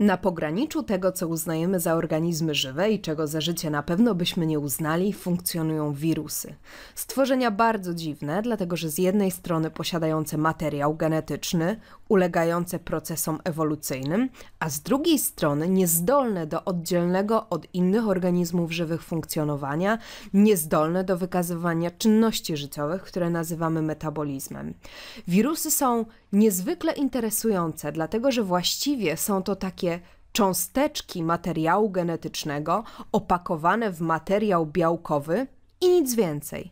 Na pograniczu tego, co uznajemy za organizmy żywe i czego za życie na pewno byśmy nie uznali, funkcjonują wirusy. Stworzenia bardzo dziwne, dlatego że z jednej strony posiadające materiał genetyczny, ulegające procesom ewolucyjnym, a z drugiej strony niezdolne do oddzielnego od innych organizmów żywych funkcjonowania, niezdolne do wykazywania czynności życiowych, które nazywamy metabolizmem. Wirusy są niezwykle interesujące, dlatego że właściwie są to takie takie cząsteczki materiału genetycznego opakowane w materiał białkowy i nic więcej.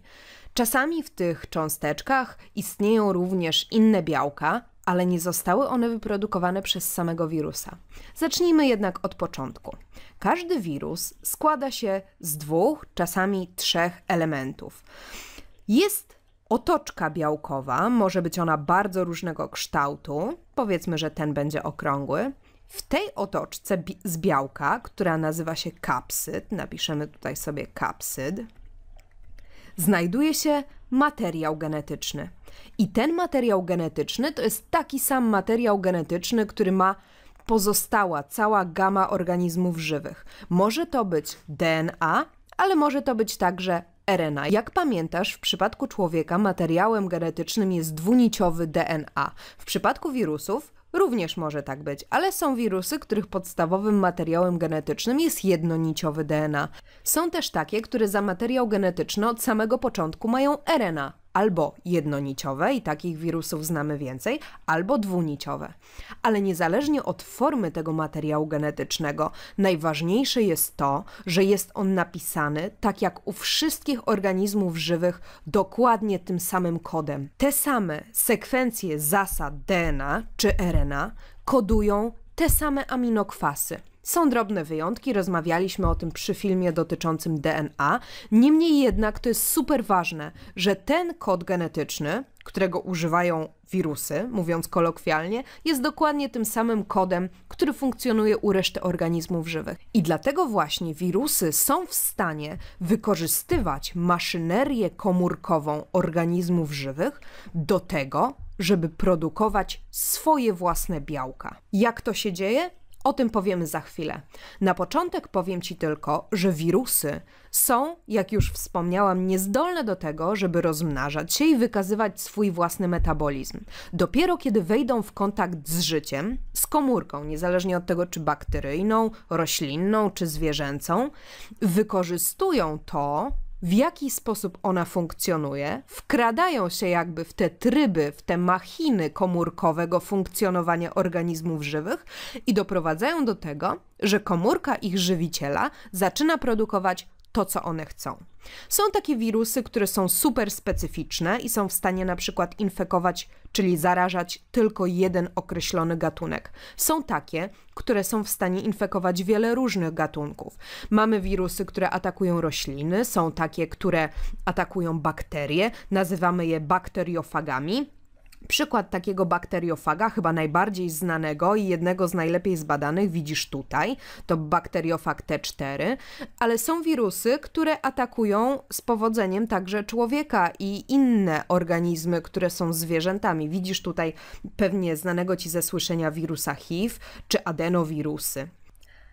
Czasami w tych cząsteczkach istnieją również inne białka, ale nie zostały one wyprodukowane przez samego wirusa. Zacznijmy jednak od początku. Każdy wirus składa się z dwóch, czasami trzech elementów. Jest otoczka białkowa, może być ona bardzo różnego kształtu, powiedzmy, że ten będzie okrągły. W tej otoczce z białka, która nazywa się kapsyd, napiszemy tutaj sobie kapsyd, znajduje się materiał genetyczny. I ten materiał genetyczny to jest taki sam materiał genetyczny, który ma pozostała cała gama organizmów żywych. Może to być DNA, ale może to być także RNA. Jak pamiętasz, w przypadku człowieka materiałem genetycznym jest dwuniciowy DNA. W przypadku wirusów Również może tak być, ale są wirusy, których podstawowym materiałem genetycznym jest jednoniciowy DNA. Są też takie, które za materiał genetyczny od samego początku mają RNA albo jednoniciowe i takich wirusów znamy więcej, albo dwuniciowe. Ale niezależnie od formy tego materiału genetycznego, najważniejsze jest to, że jest on napisany tak jak u wszystkich organizmów żywych dokładnie tym samym kodem. Te same sekwencje zasad DNA czy RNA kodują te same aminokwasy. Są drobne wyjątki, rozmawialiśmy o tym przy filmie dotyczącym DNA. Niemniej jednak to jest super ważne, że ten kod genetyczny, którego używają wirusy, mówiąc kolokwialnie, jest dokładnie tym samym kodem, który funkcjonuje u reszty organizmów żywych. I dlatego właśnie wirusy są w stanie wykorzystywać maszynerię komórkową organizmów żywych do tego, żeby produkować swoje własne białka. Jak to się dzieje? O tym powiemy za chwilę. Na początek powiem Ci tylko, że wirusy są, jak już wspomniałam, niezdolne do tego, żeby rozmnażać się i wykazywać swój własny metabolizm. Dopiero kiedy wejdą w kontakt z życiem, z komórką, niezależnie od tego czy bakteryjną, roślinną czy zwierzęcą, wykorzystują to w jaki sposób ona funkcjonuje, wkradają się jakby w te tryby, w te machiny komórkowego funkcjonowania organizmów żywych i doprowadzają do tego, że komórka ich żywiciela zaczyna produkować to, co one chcą. Są takie wirusy, które są super specyficzne i są w stanie na przykład infekować, czyli zarażać tylko jeden określony gatunek. Są takie, które są w stanie infekować wiele różnych gatunków. Mamy wirusy, które atakują rośliny, są takie, które atakują bakterie, nazywamy je bakteriofagami. Przykład takiego bakteriofaga, chyba najbardziej znanego i jednego z najlepiej zbadanych, widzisz tutaj, to bakteriofag T4, ale są wirusy, które atakują z powodzeniem także człowieka i inne organizmy, które są zwierzętami. Widzisz tutaj pewnie znanego ci ze słyszenia wirusa HIV czy adenowirusy.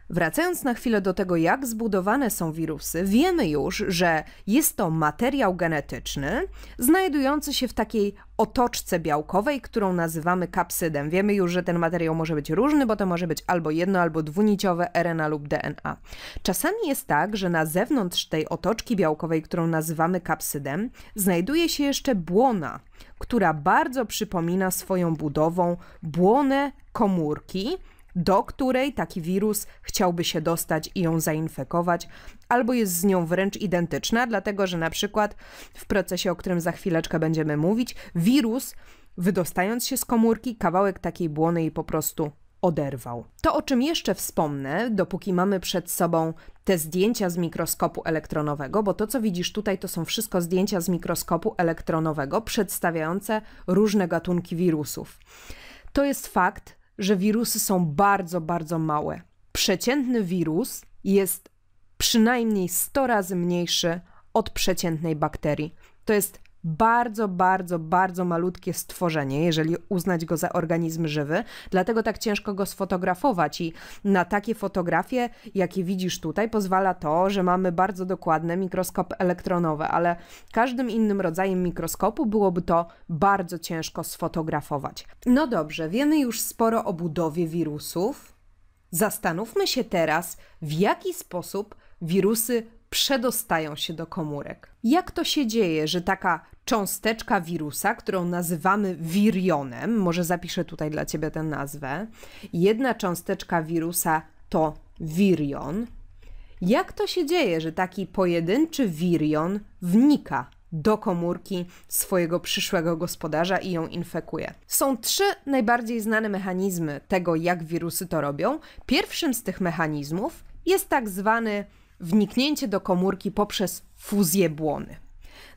Wracając na chwilę do tego, jak zbudowane są wirusy, wiemy już, że jest to materiał genetyczny znajdujący się w takiej otoczce białkowej, którą nazywamy kapsydem. Wiemy już, że ten materiał może być różny, bo to może być albo jedno, albo dwuniciowe RNA lub DNA. Czasami jest tak, że na zewnątrz tej otoczki białkowej, którą nazywamy kapsydem, znajduje się jeszcze błona, która bardzo przypomina swoją budową błonę komórki, do której taki wirus chciałby się dostać i ją zainfekować, albo jest z nią wręcz identyczna, dlatego że na przykład w procesie, o którym za chwileczkę będziemy mówić, wirus wydostając się z komórki, kawałek takiej błony jej po prostu oderwał. To, o czym jeszcze wspomnę, dopóki mamy przed sobą te zdjęcia z mikroskopu elektronowego, bo to, co widzisz tutaj, to są wszystko zdjęcia z mikroskopu elektronowego przedstawiające różne gatunki wirusów. To jest fakt, że wirusy są bardzo, bardzo małe. Przeciętny wirus jest przynajmniej 100 razy mniejszy od przeciętnej bakterii. To jest bardzo, bardzo, bardzo malutkie stworzenie, jeżeli uznać go za organizm żywy, dlatego tak ciężko go sfotografować i na takie fotografie, jakie widzisz tutaj, pozwala to, że mamy bardzo dokładne mikroskopy elektronowe, ale każdym innym rodzajem mikroskopu byłoby to bardzo ciężko sfotografować. No dobrze, wiemy już sporo o budowie wirusów. Zastanówmy się teraz, w jaki sposób wirusy przedostają się do komórek. Jak to się dzieje, że taka cząsteczka wirusa, którą nazywamy wirionem. Może zapiszę tutaj dla ciebie tę nazwę. Jedna cząsteczka wirusa to wirion. Jak to się dzieje, że taki pojedynczy wirion wnika do komórki swojego przyszłego gospodarza i ją infekuje. Są trzy najbardziej znane mechanizmy tego, jak wirusy to robią. Pierwszym z tych mechanizmów jest tak zwany wniknięcie do komórki poprzez fuzję błony.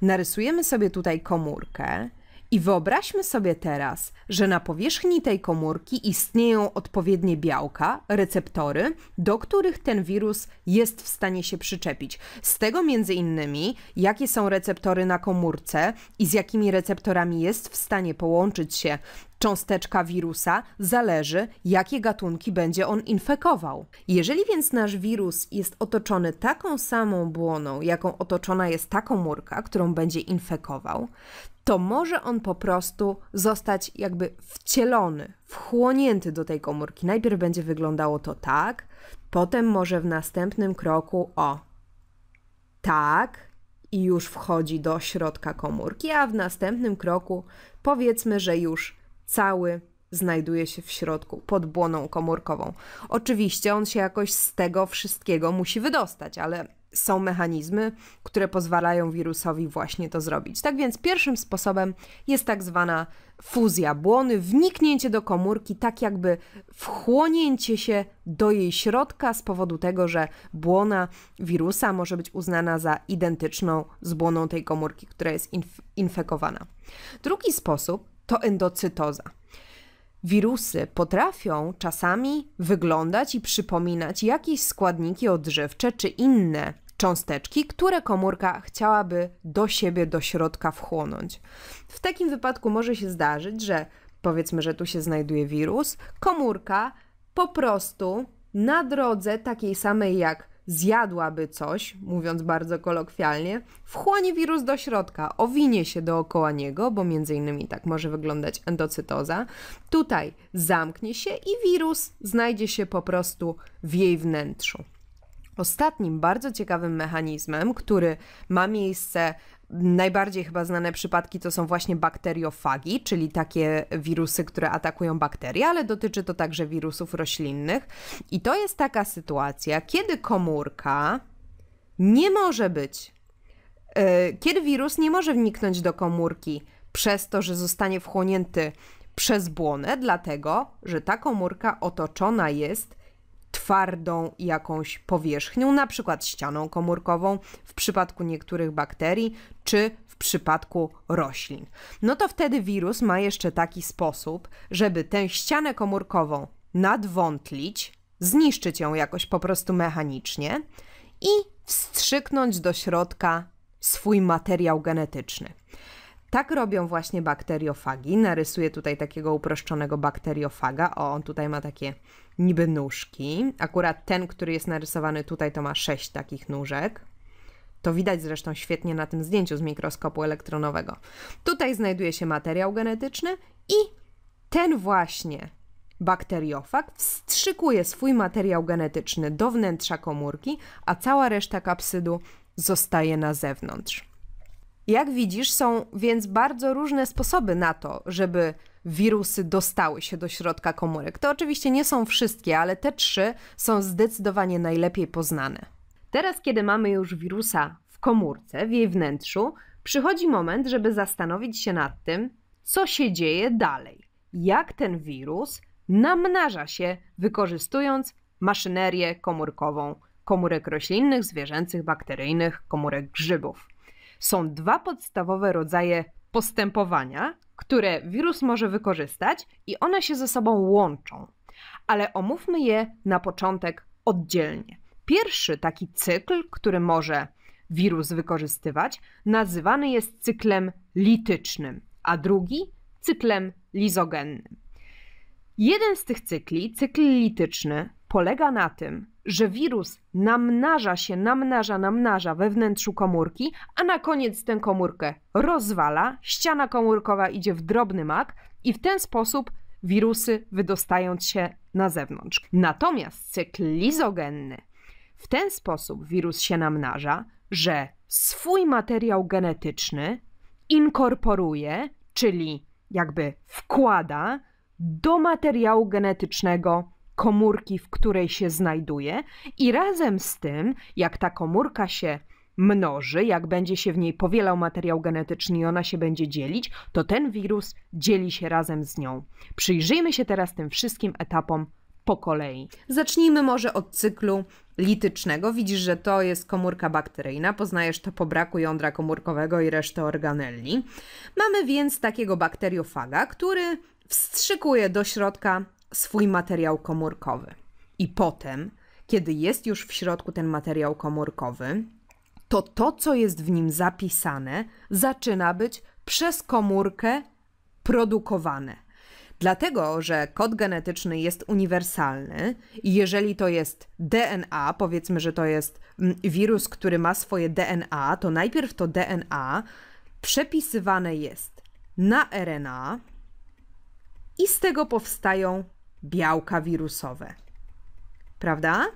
Narysujemy sobie tutaj komórkę i wyobraźmy sobie teraz, że na powierzchni tej komórki istnieją odpowiednie białka, receptory, do których ten wirus jest w stanie się przyczepić. Z tego między innymi, jakie są receptory na komórce i z jakimi receptorami jest w stanie połączyć się cząsteczka wirusa, zależy, jakie gatunki będzie on infekował. Jeżeli więc nasz wirus jest otoczony taką samą błoną, jaką otoczona jest ta komórka, którą będzie infekował, to może on po prostu zostać jakby wcielony, wchłonięty do tej komórki. Najpierw będzie wyglądało to tak, potem może w następnym kroku o tak i już wchodzi do środka komórki, a w następnym kroku powiedzmy, że już cały znajduje się w środku, pod błoną komórkową. Oczywiście on się jakoś z tego wszystkiego musi wydostać, ale są mechanizmy, które pozwalają wirusowi właśnie to zrobić. Tak więc pierwszym sposobem jest tak zwana fuzja błony, wniknięcie do komórki, tak jakby wchłonięcie się do jej środka z powodu tego, że błona wirusa może być uznana za identyczną z błoną tej komórki, która jest inf infekowana. Drugi sposób to endocytoza. Wirusy potrafią czasami wyglądać i przypominać jakieś składniki odżywcze czy inne cząsteczki, które komórka chciałaby do siebie, do środka wchłonąć. W takim wypadku może się zdarzyć, że powiedzmy, że tu się znajduje wirus, komórka po prostu na drodze takiej samej jak zjadłaby coś, mówiąc bardzo kolokwialnie, wchłonie wirus do środka, owinie się dookoła niego, bo między innymi tak może wyglądać endocytoza. Tutaj zamknie się i wirus znajdzie się po prostu w jej wnętrzu. Ostatnim bardzo ciekawym mechanizmem, który ma miejsce, najbardziej chyba znane przypadki to są właśnie bakteriofagi, czyli takie wirusy, które atakują bakterie, ale dotyczy to także wirusów roślinnych. I to jest taka sytuacja, kiedy komórka nie może być, e, kiedy wirus nie może wniknąć do komórki przez to, że zostanie wchłonięty przez błonę, dlatego że ta komórka otoczona jest twardą jakąś powierzchnią, na przykład ścianą komórkową w przypadku niektórych bakterii czy w przypadku roślin. No to wtedy wirus ma jeszcze taki sposób, żeby tę ścianę komórkową nadwątlić, zniszczyć ją jakoś po prostu mechanicznie i wstrzyknąć do środka swój materiał genetyczny. Tak robią właśnie bakteriofagi. Narysuję tutaj takiego uproszczonego bakteriofaga. O, on tutaj ma takie niby nóżki. Akurat ten, który jest narysowany tutaj, to ma sześć takich nóżek. To widać zresztą świetnie na tym zdjęciu z mikroskopu elektronowego. Tutaj znajduje się materiał genetyczny i ten właśnie bakteriofag wstrzykuje swój materiał genetyczny do wnętrza komórki, a cała reszta kapsydu zostaje na zewnątrz. Jak widzisz, są więc bardzo różne sposoby na to, żeby wirusy dostały się do środka komórek. To oczywiście nie są wszystkie, ale te trzy są zdecydowanie najlepiej poznane. Teraz, kiedy mamy już wirusa w komórce, w jej wnętrzu, przychodzi moment, żeby zastanowić się nad tym, co się dzieje dalej. Jak ten wirus namnaża się, wykorzystując maszynerię komórkową komórek roślinnych, zwierzęcych, bakteryjnych, komórek grzybów są dwa podstawowe rodzaje postępowania, które wirus może wykorzystać i one się ze sobą łączą. Ale omówmy je na początek oddzielnie. Pierwszy taki cykl, który może wirus wykorzystywać, nazywany jest cyklem litycznym, a drugi cyklem lizogennym. Jeden z tych cykli, cykl lityczny, polega na tym, że wirus namnaża się, namnaża, namnaża we wnętrzu komórki, a na koniec tę komórkę rozwala, ściana komórkowa idzie w drobny mak i w ten sposób wirusy wydostając się na zewnątrz. Natomiast cykl lizogenny w ten sposób wirus się namnaża, że swój materiał genetyczny inkorporuje, czyli jakby wkłada do materiału genetycznego komórki, w której się znajduje, i razem z tym, jak ta komórka się mnoży, jak będzie się w niej powielał materiał genetyczny i ona się będzie dzielić, to ten wirus dzieli się razem z nią. Przyjrzyjmy się teraz tym wszystkim etapom po kolei. Zacznijmy może od cyklu litycznego. Widzisz, że to jest komórka bakteryjna, poznajesz to po braku jądra komórkowego i reszty organelli. Mamy więc takiego bakteriofaga, który wstrzykuje do środka swój materiał komórkowy. I potem, kiedy jest już w środku ten materiał komórkowy, to to, co jest w nim zapisane, zaczyna być przez komórkę produkowane. Dlatego, że kod genetyczny jest uniwersalny i jeżeli to jest DNA, powiedzmy, że to jest mm, wirus, który ma swoje DNA, to najpierw to DNA przepisywane jest na RNA i z tego powstają białka wirusowe. Prawda?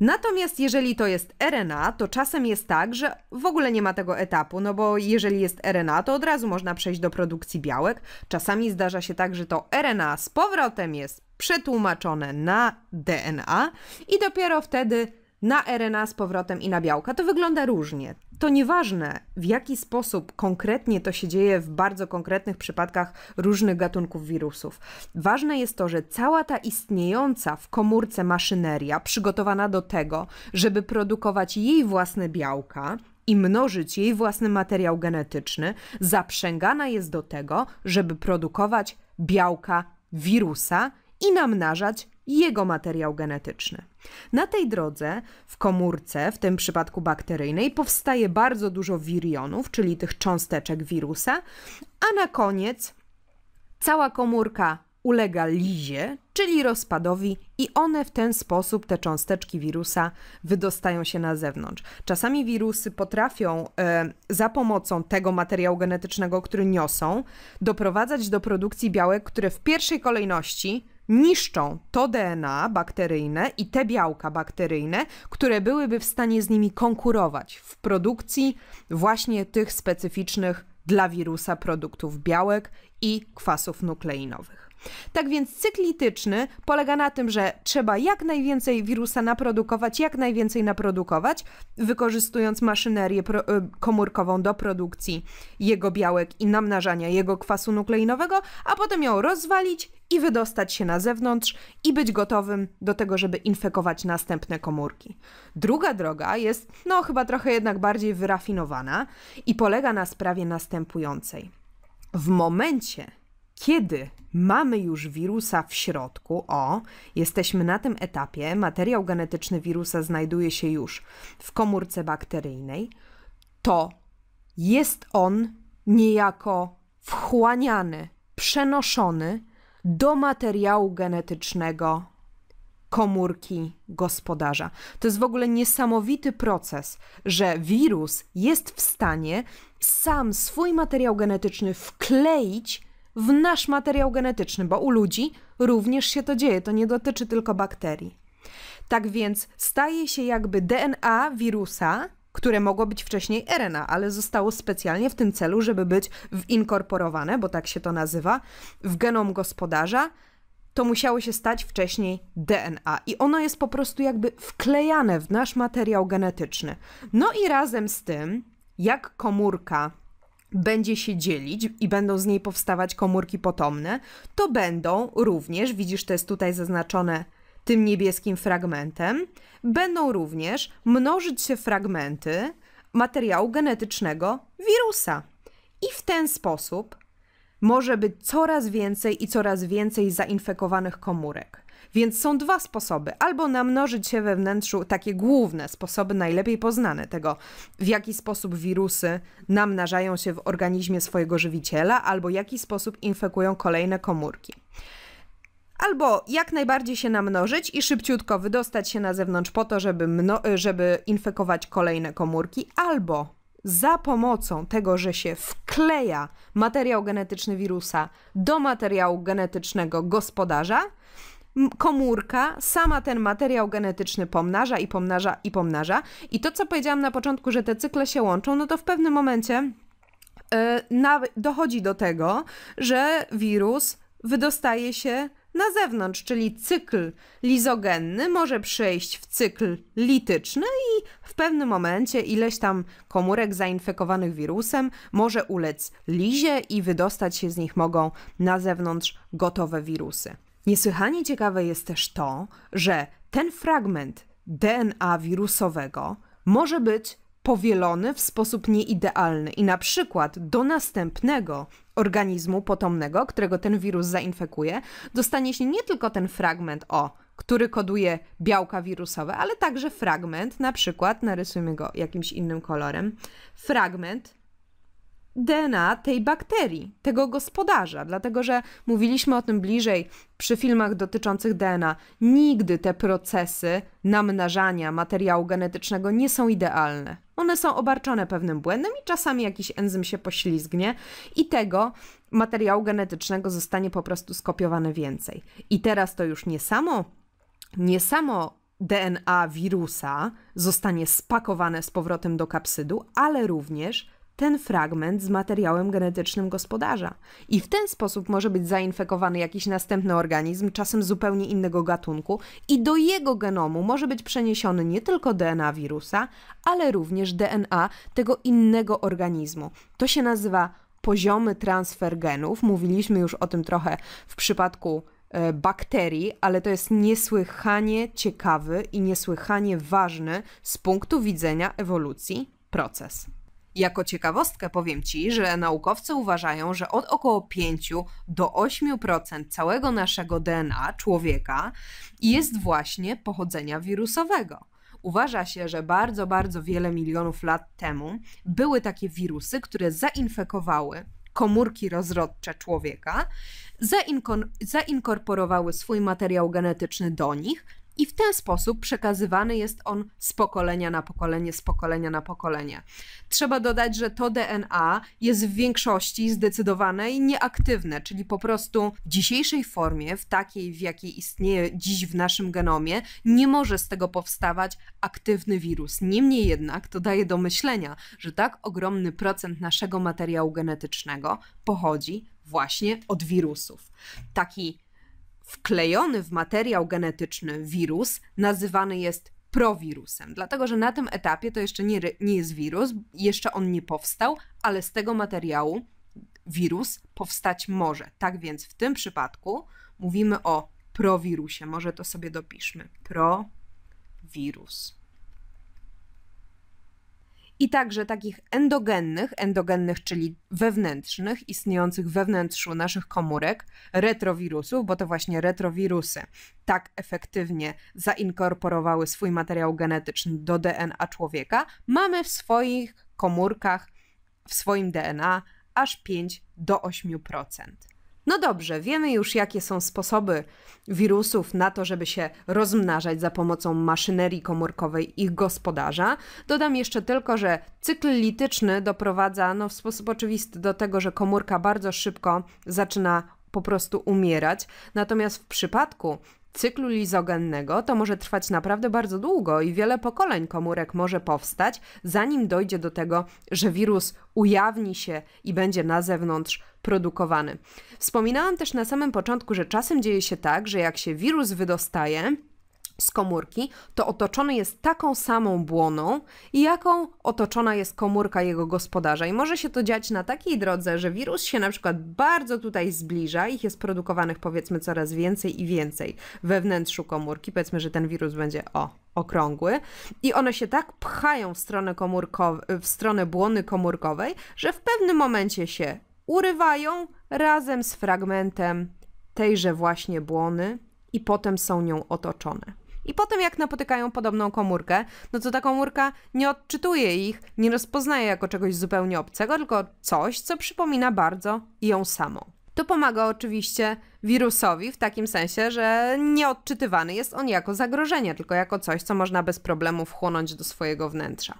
Natomiast jeżeli to jest RNA, to czasem jest tak, że w ogóle nie ma tego etapu, no bo jeżeli jest RNA, to od razu można przejść do produkcji białek. Czasami zdarza się tak, że to RNA z powrotem jest przetłumaczone na DNA i dopiero wtedy na RNA z powrotem i na białka. To wygląda różnie to nieważne, w jaki sposób konkretnie to się dzieje w bardzo konkretnych przypadkach różnych gatunków wirusów. Ważne jest to, że cała ta istniejąca w komórce maszyneria, przygotowana do tego, żeby produkować jej własne białka, i mnożyć jej własny materiał genetyczny, zaprzęgana jest do tego, żeby produkować białka wirusa i namnażać jego materiał genetyczny. Na tej drodze w komórce, w tym przypadku bakteryjnej, powstaje bardzo dużo wirionów, czyli tych cząsteczek wirusa, a na koniec cała komórka ulega lizie, czyli rozpadowi, i one w ten sposób, te cząsteczki wirusa, wydostają się na zewnątrz. Czasami wirusy potrafią e, za pomocą tego materiału genetycznego, który niosą, doprowadzać do produkcji białek, które w pierwszej kolejności niszczą to DNA bakteryjne i te białka bakteryjne, które byłyby w stanie z nimi konkurować w produkcji właśnie tych specyficznych dla wirusa produktów białek i kwasów nukleinowych. Tak więc cykl lityczny polega na tym, że trzeba jak najwięcej wirusa naprodukować, jak najwięcej naprodukować, wykorzystując maszynerię y, komórkową do produkcji jego białek i namnażania jego kwasu nukleinowego, a potem ją rozwalić i wydostać się na zewnątrz i być gotowym do tego, żeby infekować następne komórki. Druga droga jest, no chyba trochę jednak bardziej wyrafinowana i polega na sprawie następującej. W momencie, kiedy mamy już wirusa w środku, o, jesteśmy na tym etapie, materiał genetyczny wirusa znajduje się już w komórce bakteryjnej, to jest on niejako wchłaniany, przenoszony do materiału genetycznego komórki gospodarza. To jest w ogóle niesamowity proces, że wirus jest w stanie sam swój materiał genetyczny wkleić w nasz materiał genetyczny, bo u ludzi również się to dzieje, to nie dotyczy tylko bakterii. Tak więc staje się jakby DNA wirusa, które mogło być wcześniej RNA, ale zostało specjalnie w tym celu, żeby być winkorporowane, bo tak się to nazywa, w genom gospodarza, to musiało się stać wcześniej DNA i ono jest po prostu jakby wklejane w nasz materiał genetyczny. No i razem z tym, jak komórka będzie się dzielić i będą z niej powstawać komórki potomne, to będą również, widzisz, to jest tutaj zaznaczone tym niebieskim fragmentem, będą również mnożyć się fragmenty materiału genetycznego wirusa. I w ten sposób może być coraz więcej i coraz więcej zainfekowanych komórek. Więc są dwa sposoby. Albo namnożyć się we wnętrzu, takie główne sposoby, najlepiej poznane tego, w jaki sposób wirusy namnażają się w organizmie swojego żywiciela, albo w jaki sposób infekują kolejne komórki. Albo jak najbardziej się namnożyć i szybciutko wydostać się na zewnątrz po to, żeby, żeby infekować kolejne komórki, albo za pomocą tego, że się wkleja materiał genetyczny wirusa do materiału genetycznego gospodarza, komórka sama ten materiał genetyczny pomnaża i pomnaża i pomnaża. I to, co powiedziałam na początku, że te cykle się łączą, no to w pewnym momencie e, na, dochodzi do tego, że wirus wydostaje się na zewnątrz, czyli cykl lizogenny może przejść w cykl lityczny i w pewnym momencie ileś tam komórek zainfekowanych wirusem może ulec lizie i wydostać się z nich mogą na zewnątrz gotowe wirusy. Niesłychanie ciekawe jest też to, że ten fragment DNA wirusowego może być powielony w sposób nieidealny i na przykład do następnego organizmu potomnego, którego ten wirus zainfekuje, dostanie się nie tylko ten fragment o, który koduje białka wirusowe, ale także fragment, na przykład narysujmy go jakimś innym kolorem, fragment DNA tej bakterii, tego gospodarza, dlatego że mówiliśmy o tym bliżej przy filmach dotyczących DNA. Nigdy te procesy namnażania materiału genetycznego nie są idealne. One są obarczone pewnym błędem i czasami jakiś enzym się poślizgnie i tego materiału genetycznego zostanie po prostu skopiowane więcej. I teraz to już nie samo, nie samo DNA wirusa zostanie spakowane z powrotem do kapsydu, ale również ten fragment z materiałem genetycznym gospodarza. I w ten sposób może być zainfekowany jakiś następny organizm, czasem zupełnie innego gatunku, i do jego genomu może być przeniesiony nie tylko DNA wirusa, ale również DNA tego innego organizmu. To się nazywa poziomy transfer genów. Mówiliśmy już o tym trochę w przypadku e, bakterii, ale to jest niesłychanie ciekawy i niesłychanie ważny z punktu widzenia ewolucji proces. Jako ciekawostkę powiem Ci, że naukowcy uważają, że od około 5 do 8% całego naszego DNA człowieka jest właśnie pochodzenia wirusowego. Uważa się, że bardzo, bardzo wiele milionów lat temu były takie wirusy, które zainfekowały komórki rozrodcze człowieka, zainkorporowały swój materiał genetyczny do nich, i w ten sposób przekazywany jest on z pokolenia na pokolenie, z pokolenia na pokolenie. Trzeba dodać, że to DNA jest w większości zdecydowanej nieaktywne, czyli po prostu w dzisiejszej formie, w takiej, w jakiej istnieje dziś w naszym genomie, nie może z tego powstawać aktywny wirus. Niemniej jednak to daje do myślenia, że tak ogromny procent naszego materiału genetycznego pochodzi właśnie od wirusów. Taki Wklejony w materiał genetyczny wirus nazywany jest prowirusem, dlatego że na tym etapie to jeszcze nie, nie jest wirus, jeszcze on nie powstał, ale z tego materiału wirus powstać może. Tak więc w tym przypadku mówimy o prowirusie. Może to sobie dopiszmy. Prowirus i także takich endogennych, endogennych, czyli wewnętrznych, istniejących we wnętrzu naszych komórek, retrowirusów, bo to właśnie retrowirusy tak efektywnie zainkorporowały swój materiał genetyczny do DNA człowieka, mamy w swoich komórkach, w swoim DNA aż 5 do 8%. No dobrze, wiemy już, jakie są sposoby wirusów na to, żeby się rozmnażać za pomocą maszynerii komórkowej ich gospodarza. Dodam jeszcze tylko, że cykl lityczny doprowadza no, w sposób oczywisty do tego, że komórka bardzo szybko zaczyna po prostu umierać. Natomiast w przypadku cyklu lizogennego to może trwać naprawdę bardzo długo i wiele pokoleń komórek może powstać, zanim dojdzie do tego, że wirus ujawni się i będzie na zewnątrz produkowany. Wspominałam też na samym początku, że czasem dzieje się tak, że jak się wirus wydostaje, z komórki, to otoczony jest taką samą błoną, jaką otoczona jest komórka jego gospodarza. I może się to dziać na takiej drodze, że wirus się na przykład bardzo tutaj zbliża, ich jest produkowanych powiedzmy coraz więcej i więcej we wnętrzu komórki. Powiedzmy, że ten wirus będzie o okrągły i one się tak pchają w stronę, w stronę błony komórkowej, że w pewnym momencie się urywają razem z fragmentem tejże właśnie błony i potem są nią otoczone. I potem jak napotykają podobną komórkę, no to ta komórka nie odczytuje ich, nie rozpoznaje jako czegoś zupełnie obcego, tylko coś, co przypomina bardzo ją samą. To pomaga oczywiście wirusowi w takim sensie, że nie odczytywany jest on jako zagrożenie, tylko jako coś, co można bez problemu wchłonąć do swojego wnętrza.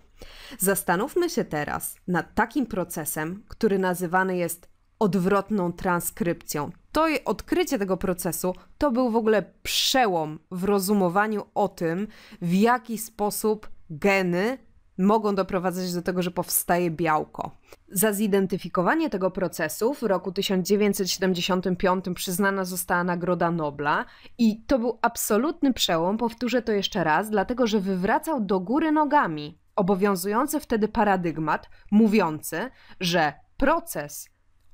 Zastanówmy się teraz nad takim procesem, który nazywany jest odwrotną transkrypcją. To odkrycie tego procesu to był w ogóle przełom w rozumowaniu o tym, w jaki sposób geny mogą doprowadzać do tego, że powstaje białko. Za zidentyfikowanie tego procesu w roku 1975 przyznana została Nagroda Nobla i to był absolutny przełom, powtórzę to jeszcze raz, dlatego że wywracał do góry nogami obowiązujący wtedy paradygmat mówiący, że proces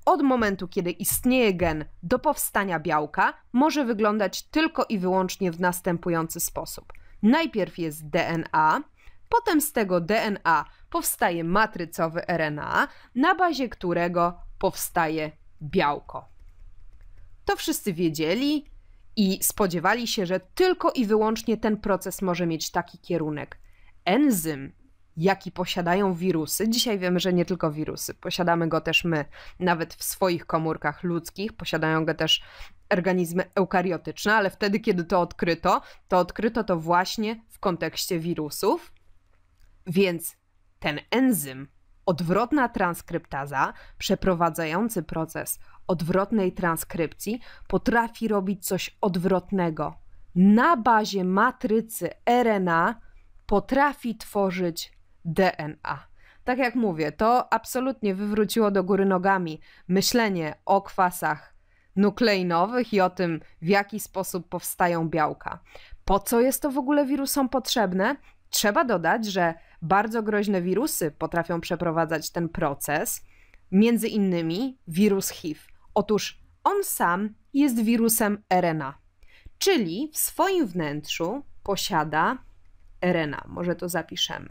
od momentu, kiedy istnieje gen do powstania białka, może wyglądać tylko i wyłącznie w następujący sposób. Najpierw jest DNA, potem z tego DNA powstaje matrycowy RNA, na bazie którego powstaje białko. To wszyscy wiedzieli i spodziewali się, że tylko i wyłącznie ten proces może mieć taki kierunek. Enzym jaki posiadają wirusy. Dzisiaj wiemy, że nie tylko wirusy, posiadamy go też my, nawet w swoich komórkach ludzkich, posiadają go też organizmy eukariotyczne, ale wtedy, kiedy to odkryto, to odkryto to właśnie w kontekście wirusów. Więc ten enzym, odwrotna transkryptaza, przeprowadzający proces odwrotnej transkrypcji, potrafi robić coś odwrotnego. Na bazie matrycy RNA potrafi tworzyć DNA. Tak jak mówię, to absolutnie wywróciło do góry nogami myślenie o kwasach nukleinowych i o tym, w jaki sposób powstają białka. Po co jest to w ogóle wirusom potrzebne? Trzeba dodać, że bardzo groźne wirusy potrafią przeprowadzać ten proces, między innymi wirus HIV. Otóż on sam jest wirusem RNA, czyli w swoim wnętrzu posiada RNA. Może to zapiszemy.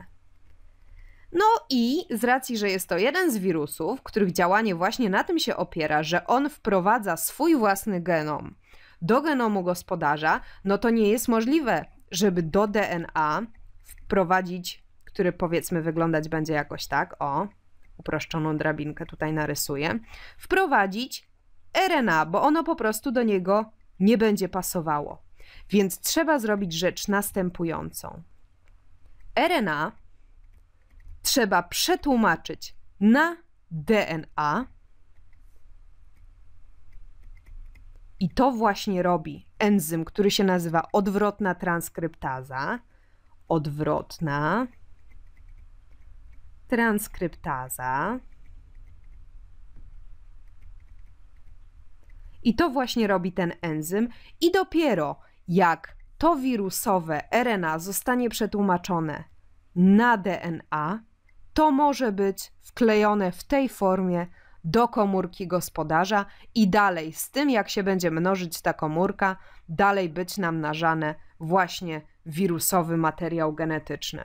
No i z racji, że jest to jeden z wirusów, których działanie właśnie na tym się opiera, że on wprowadza swój własny genom do genomu gospodarza, no to nie jest możliwe, żeby do DNA wprowadzić, który powiedzmy wyglądać będzie jakoś tak, o, uproszczoną drabinkę tutaj narysuję, wprowadzić RNA, bo ono po prostu do niego nie będzie pasowało. Więc trzeba zrobić rzecz następującą. RNA trzeba przetłumaczyć na DNA. I to właśnie robi enzym, który się nazywa odwrotna transkryptaza. Odwrotna transkryptaza. I to właśnie robi ten enzym, i dopiero jak to wirusowe RNA zostanie przetłumaczone na DNA, to może być wklejone w tej formie do komórki gospodarza i dalej z tym, jak się będzie mnożyć ta komórka, dalej być nam nażane właśnie wirusowy materiał genetyczny.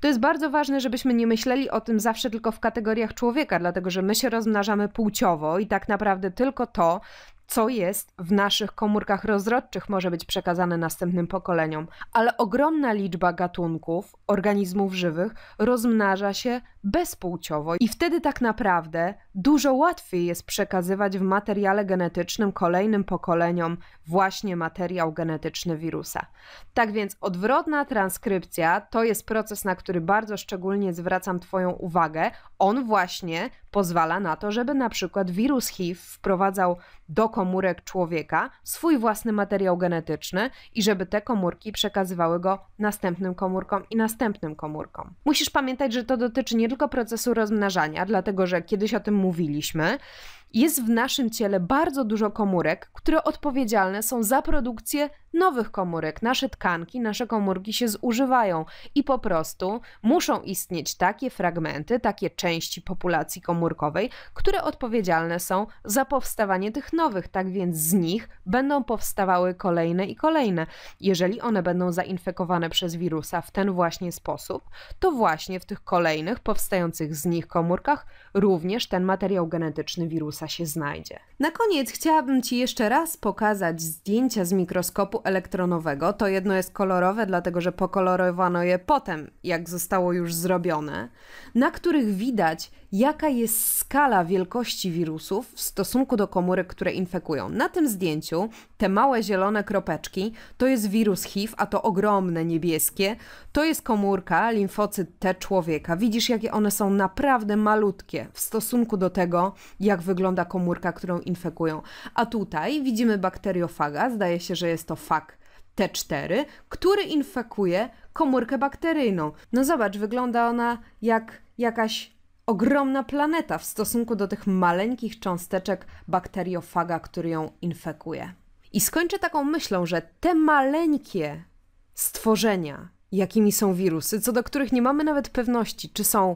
To jest bardzo ważne, żebyśmy nie myśleli o tym zawsze tylko w kategoriach człowieka, dlatego że my się rozmnażamy płciowo i tak naprawdę tylko to, co jest w naszych komórkach rozrodczych może być przekazane następnym pokoleniom, ale ogromna liczba gatunków, organizmów żywych rozmnaża się bezpłciowo i wtedy tak naprawdę dużo łatwiej jest przekazywać w materiale genetycznym kolejnym pokoleniom właśnie materiał genetyczny wirusa. Tak więc odwrotna transkrypcja to jest proces, na który bardzo szczególnie zwracam Twoją uwagę. On właśnie pozwala na to, żeby na przykład wirus HIV wprowadzał do komórek człowieka swój własny materiał genetyczny i żeby te komórki przekazywały go następnym komórkom i następnym komórkom. Musisz pamiętać, że to dotyczy nie tylko procesu rozmnażania, dlatego że kiedyś o tym mówiliśmy, jest w naszym ciele bardzo dużo komórek, które odpowiedzialne są za produkcję nowych komórek. Nasze tkanki, nasze komórki się zużywają i po prostu muszą istnieć takie fragmenty, takie części populacji komórkowej, które odpowiedzialne są za powstawanie tych nowych. Tak więc z nich będą powstawały kolejne i kolejne. Jeżeli one będą zainfekowane przez wirusa w ten właśnie sposób, to właśnie w tych kolejnych powstających z nich komórkach również ten materiał genetyczny wirusa się znajdzie. Na koniec chciałabym Ci jeszcze raz pokazać zdjęcia z mikroskopu elektronowego. To jedno jest kolorowe, dlatego że pokolorowano je potem, jak zostało już zrobione, na których widać, jaka jest skala wielkości wirusów w stosunku do komórek, które infekują. Na tym zdjęciu te małe zielone kropeczki to jest wirus HIV, a to ogromne niebieskie to jest komórka, limfocyt T człowieka. Widzisz, jakie one są naprawdę malutkie w stosunku do tego, jak wygląda wygląda komórka, którą infekują. A tutaj widzimy bakteriofaga, zdaje się, że jest to fag T4, który infekuje komórkę bakteryjną. No zobacz, wygląda ona jak jakaś ogromna planeta w stosunku do tych maleńkich cząsteczek bakteriofaga, który ją infekuje. I skończę taką myślą, że te maleńkie stworzenia, jakimi są wirusy, co do których nie mamy nawet pewności, czy są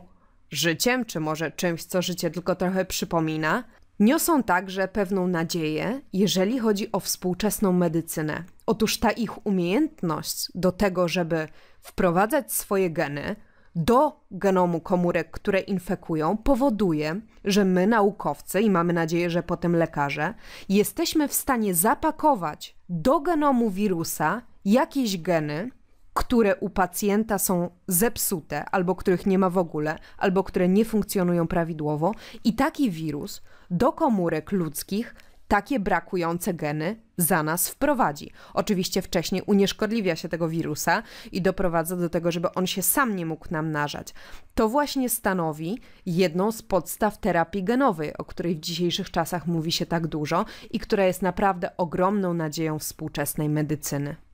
życiem, czy może czymś, co życie tylko trochę przypomina, Niosą także pewną nadzieję, jeżeli chodzi o współczesną medycynę. Otóż ta ich umiejętność do tego, żeby wprowadzać swoje geny do genomu komórek, które infekują, powoduje, że my, naukowcy, i mamy nadzieję, że potem lekarze, jesteśmy w stanie zapakować do genomu wirusa jakieś geny, które u pacjenta są zepsute, albo których nie ma w ogóle, albo które nie funkcjonują prawidłowo, i taki wirus do komórek ludzkich takie brakujące geny za nas wprowadzi. Oczywiście wcześniej unieszkodliwia się tego wirusa i doprowadza do tego, żeby on się sam nie mógł namnażać. To właśnie stanowi jedną z podstaw terapii genowej, o której w dzisiejszych czasach mówi się tak dużo i która jest naprawdę ogromną nadzieją współczesnej medycyny.